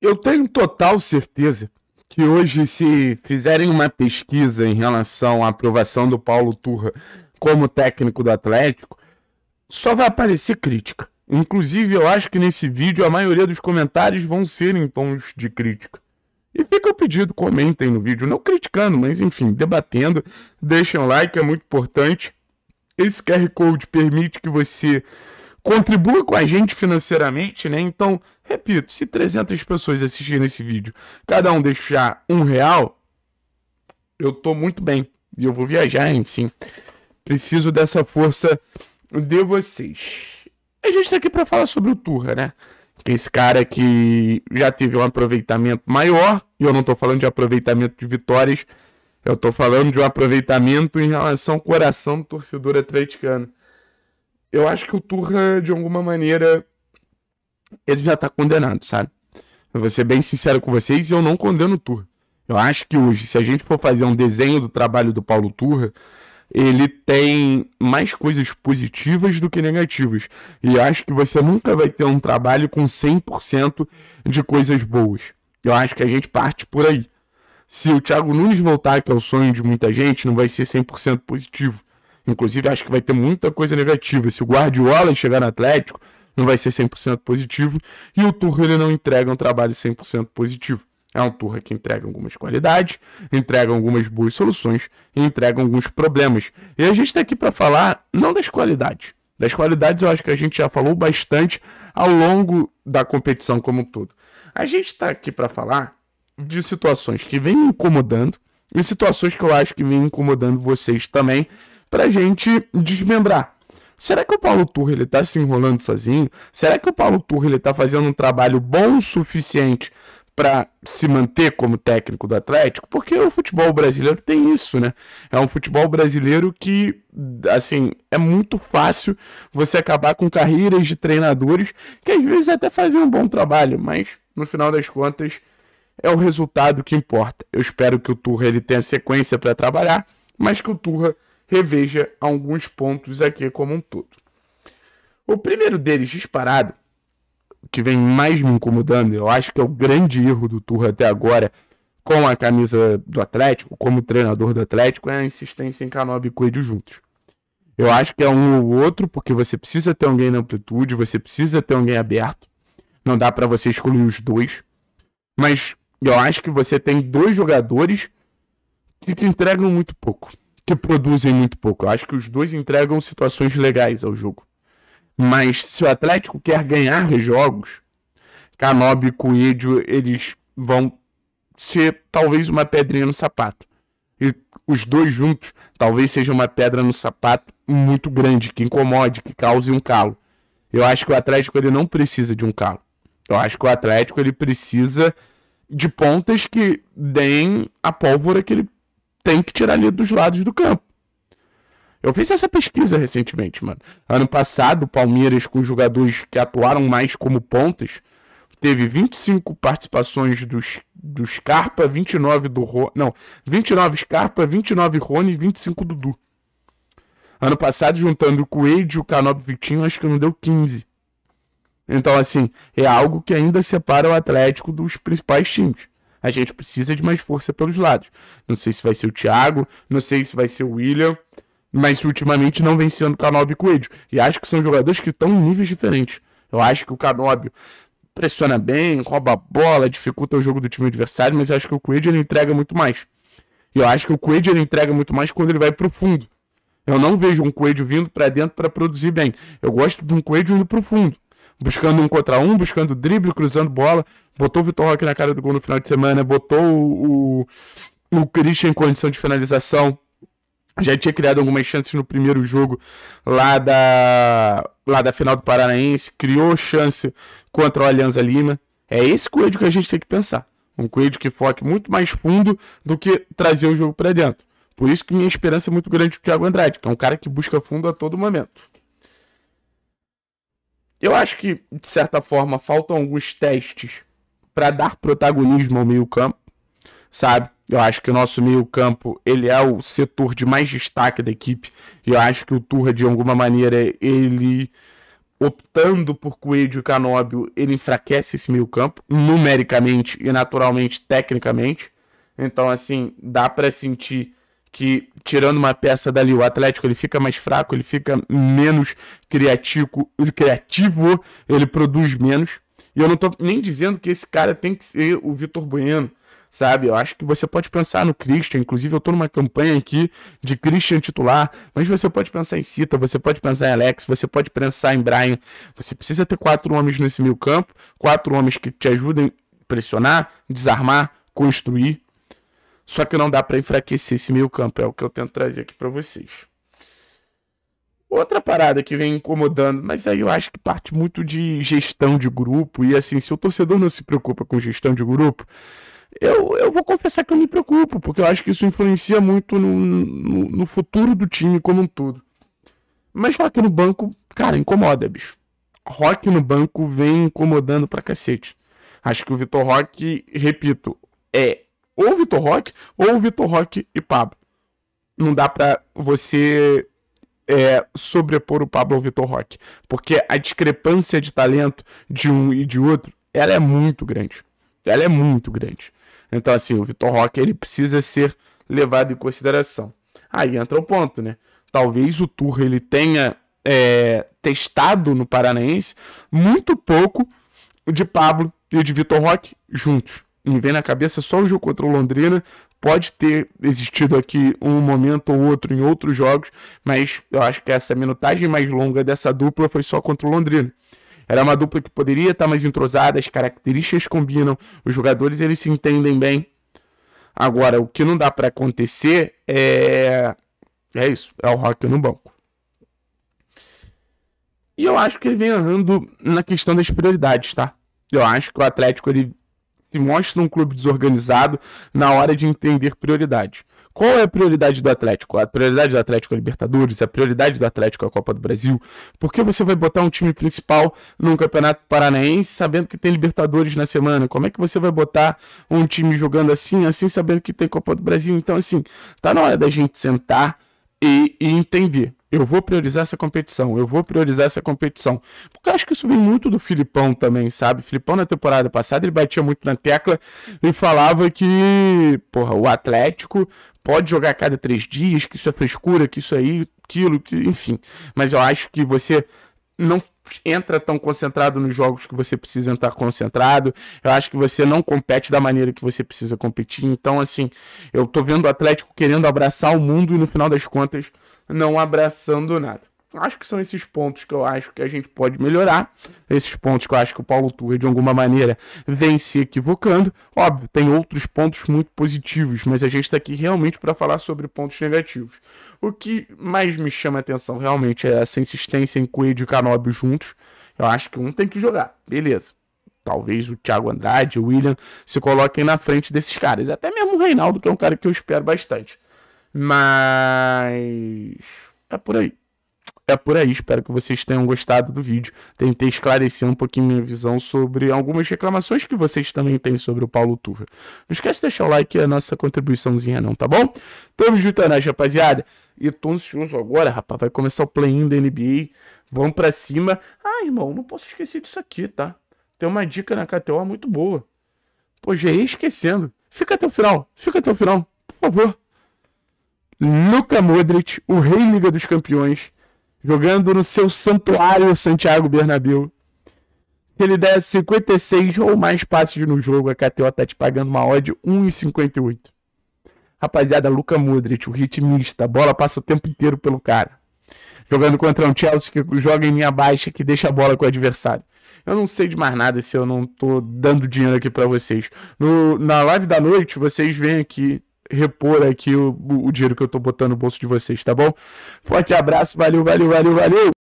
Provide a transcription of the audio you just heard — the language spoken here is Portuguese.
Eu tenho total certeza que hoje, se fizerem uma pesquisa em relação à aprovação do Paulo Turra como técnico do Atlético, só vai aparecer crítica. Inclusive, eu acho que nesse vídeo a maioria dos comentários vão ser em tons de crítica. E fica o pedido, comentem no vídeo, não criticando, mas enfim, debatendo. Deixem um like, é muito importante. Esse QR Code permite que você contribua com a gente financeiramente, né? Então, repito, se 300 pessoas assistirem esse vídeo, cada um deixar um real, eu tô muito bem. E eu vou viajar, enfim. Preciso dessa força de vocês. A gente tá aqui para falar sobre o Turra, né? Que esse cara que já teve um aproveitamento maior, e eu não tô falando de aproveitamento de vitórias, eu tô falando de um aproveitamento em relação ao coração do torcedor atleticano eu acho que o Turra, de alguma maneira, ele já tá condenado, sabe? Eu vou ser bem sincero com vocês, eu não condeno o Turra. Eu acho que hoje, se a gente for fazer um desenho do trabalho do Paulo Turra, ele tem mais coisas positivas do que negativas. E acho que você nunca vai ter um trabalho com 100% de coisas boas. Eu acho que a gente parte por aí. Se o Thiago Nunes voltar, que é o sonho de muita gente, não vai ser 100% positivo. Inclusive, acho que vai ter muita coisa negativa. Se o Guardiola chegar no Atlético, não vai ser 100% positivo. E o Turra, ele não entrega um trabalho 100% positivo. É um Turra que entrega algumas qualidades, entrega algumas boas soluções e entrega alguns problemas. E a gente está aqui para falar não das qualidades. Das qualidades eu acho que a gente já falou bastante ao longo da competição como um todo. A gente está aqui para falar de situações que vêm incomodando e situações que eu acho que vêm incomodando vocês também a gente desmembrar. Será que o Paulo Turra ele tá se enrolando sozinho? Será que o Paulo Turra ele tá fazendo um trabalho bom o suficiente para se manter como técnico do Atlético? Porque o futebol brasileiro tem isso, né? É um futebol brasileiro que, assim, é muito fácil você acabar com carreiras de treinadores que às vezes até fazem um bom trabalho, mas no final das contas é o resultado que importa. Eu espero que o Turra ele tenha sequência para trabalhar, mas que o Turra reveja alguns pontos aqui como um todo. O primeiro deles, disparado, que vem mais me incomodando, eu acho que é o grande erro do Turra até agora com a camisa do Atlético, como treinador do Atlético, é a insistência em Canobi e Coelho juntos. Eu acho que é um ou outro, porque você precisa ter alguém na amplitude, você precisa ter alguém aberto. Não dá para você escolher os dois. Mas eu acho que você tem dois jogadores que te entregam muito pouco que produzem muito pouco. Eu acho que os dois entregam situações legais ao jogo. Mas se o Atlético quer ganhar jogos, Canobi e Coelho, eles vão ser talvez uma pedrinha no sapato. E os dois juntos talvez seja uma pedra no sapato muito grande, que incomode, que cause um calo. Eu acho que o Atlético ele não precisa de um calo. Eu acho que o Atlético ele precisa de pontas que deem a pólvora que ele tem que tirar ali dos lados do campo. Eu fiz essa pesquisa recentemente, mano. Ano passado, o Palmeiras, com jogadores que atuaram mais como pontas, teve 25 participações dos do Scarpa, 29 do Rony. Não, 29 Scarpa, 29 Rony e 25 Dudu. Ano passado, juntando o Coelho, o Canop Vitinho, acho que não deu 15. Então, assim, é algo que ainda separa o Atlético dos principais times. A gente precisa de mais força pelos lados. Não sei se vai ser o Thiago, não sei se vai ser o William, mas ultimamente não vem sendo Canóbio e Coelho. E acho que são jogadores que estão em níveis diferentes. Eu acho que o Canóbio pressiona bem, rouba a bola, dificulta o jogo do time adversário, mas eu acho que o Coelho ele entrega muito mais. E eu acho que o Coelho ele entrega muito mais quando ele vai pro fundo. Eu não vejo um Coelho vindo para dentro para produzir bem. Eu gosto de um Coelho indo pro fundo buscando um contra um, buscando drible, cruzando bola. Botou o Vitor Roque na cara do gol no final de semana, botou o, o, Christian em condição de finalização. Já tinha criado algumas chances no primeiro jogo lá da, lá da final do Paranaense, criou chance contra o Alianza Lima. É esse coelho que a gente tem que pensar. Um coelho que foque muito mais fundo do que trazer o jogo para dentro. Por isso que minha esperança é muito grande com o Thiago Andrade, que é um cara que busca fundo a todo momento. Eu acho que, de certa forma, faltam alguns testes para dar protagonismo ao meio-campo, sabe? Eu acho que o nosso meio-campo, ele é o setor de mais destaque da equipe. E eu acho que o Turra, de alguma maneira, ele optando por Coelho e Canóbio, ele enfraquece esse meio-campo, numericamente e naturalmente, tecnicamente. Então, assim, dá para sentir que tirando uma peça dali, o Atlético ele fica mais fraco, ele fica menos criativo, criativo ele produz menos. E eu não tô nem dizendo que esse cara tem que ser o Vitor Bueno, sabe? Eu acho que você pode pensar no Christian, inclusive eu tô numa campanha aqui de Christian titular, mas você pode pensar em Cita, você pode pensar em Alex, você pode pensar em Brian. Você precisa ter quatro homens nesse meio campo, quatro homens que te ajudem a pressionar, desarmar, construir, só que não dá para enfraquecer esse meio campo, é o que eu tento trazer aqui para vocês. Outra parada que vem incomodando, mas aí eu acho que parte muito de gestão de grupo. E assim, se o torcedor não se preocupa com gestão de grupo, eu, eu vou confessar que eu me preocupo, porque eu acho que isso influencia muito no, no, no futuro do time como um todo. Mas rock no banco, cara, incomoda, bicho. Rock no banco vem incomodando pra cacete. Acho que o Vitor rock repito, é ou Vitor Roque, ou Vitor Roque e Pablo. Não dá para você é, sobrepor o Pablo ao Vitor Roque, porque a discrepância de talento de um e de outro, ela é muito grande. Ela é muito grande. Então, assim, o Vitor Roque, ele precisa ser levado em consideração. Aí entra o ponto, né? Talvez o Turra, ele tenha é, testado no Paranaense muito pouco de Pablo e de Vitor Roque juntos me vem na cabeça só o jogo contra o Londrina. Pode ter existido aqui um momento ou outro em outros jogos, mas eu acho que essa minutagem mais longa dessa dupla foi só contra o Londrina. Era uma dupla que poderia estar mais entrosada, as características combinam, os jogadores eles se entendem bem. Agora, o que não dá para acontecer é é isso, é o Rock no banco. E eu acho que ele vem errando na questão das prioridades, tá? Eu acho que o Atlético ele se mostra um clube desorganizado na hora de entender prioridade. Qual é a prioridade do Atlético? A prioridade do Atlético é a Libertadores, a prioridade do Atlético é a Copa do Brasil. Por que você vai botar um time principal num Campeonato Paranaense sabendo que tem Libertadores na semana? Como é que você vai botar um time jogando assim, assim, sabendo que tem Copa do Brasil? Então, assim, tá na hora da gente sentar e, e entender. Eu vou priorizar essa competição, eu vou priorizar essa competição. Porque eu acho que isso vem muito do Filipão também, sabe? Filipão na temporada passada ele batia muito na tecla e falava que, porra, o Atlético pode jogar a cada três dias, que isso é frescura, que isso aí, é aquilo, que, enfim. Mas eu acho que você não entra tão concentrado nos jogos que você precisa entrar concentrado. Eu acho que você não compete da maneira que você precisa competir. Então, assim, eu tô vendo o Atlético querendo abraçar o mundo e no final das contas não abraçando nada. Acho que são esses pontos que eu acho que a gente pode melhorar. Esses pontos que eu acho que o Paulo Turra, de alguma maneira, vem se equivocando. Óbvio, tem outros pontos muito positivos, mas a gente está aqui realmente para falar sobre pontos negativos. O que mais me chama a atenção realmente é essa insistência em Coelho e Canóbio juntos. Eu acho que um tem que jogar, beleza. Talvez o Thiago Andrade, o William se coloquem na frente desses caras. Até mesmo o Reinaldo, que é um cara que eu espero bastante. Mas é por aí. É por aí. Espero que vocês tenham gostado do vídeo. Tentei esclarecer um pouquinho minha visão sobre algumas reclamações que vocês também têm sobre o Paulo Turra. Não esquece de deixar o like e é a nossa contribuiçãozinha, não, tá bom? Tamo junto, né, rapaziada? E tô ansioso agora, rapaz. Vai começar o play-in da NBA. Vamos pra cima. Ah, irmão, não posso esquecer disso aqui, tá? Tem uma dica na KTO muito boa. Pô, já ia esquecendo. Fica até o final. Fica até o final. Por favor. Luka Modric, o rei Liga dos Campeões, jogando no seu santuário Santiago Bernabéu. Se ele der 56 ou mais passes no jogo, a KTO tá te pagando uma odd 1,58. Rapaziada, Luka Modric, o ritmista, a bola passa o tempo inteiro pelo cara. Jogando contra um Chelsea que joga em linha baixa, que deixa a bola com o adversário. Eu não sei de mais nada se eu não tô dando dinheiro aqui para vocês. No, na live da noite, vocês vêm aqui repor aqui o, o dinheiro que eu tô botando no bolso de vocês, tá bom? Forte abraço, valeu, valeu, valeu, valeu!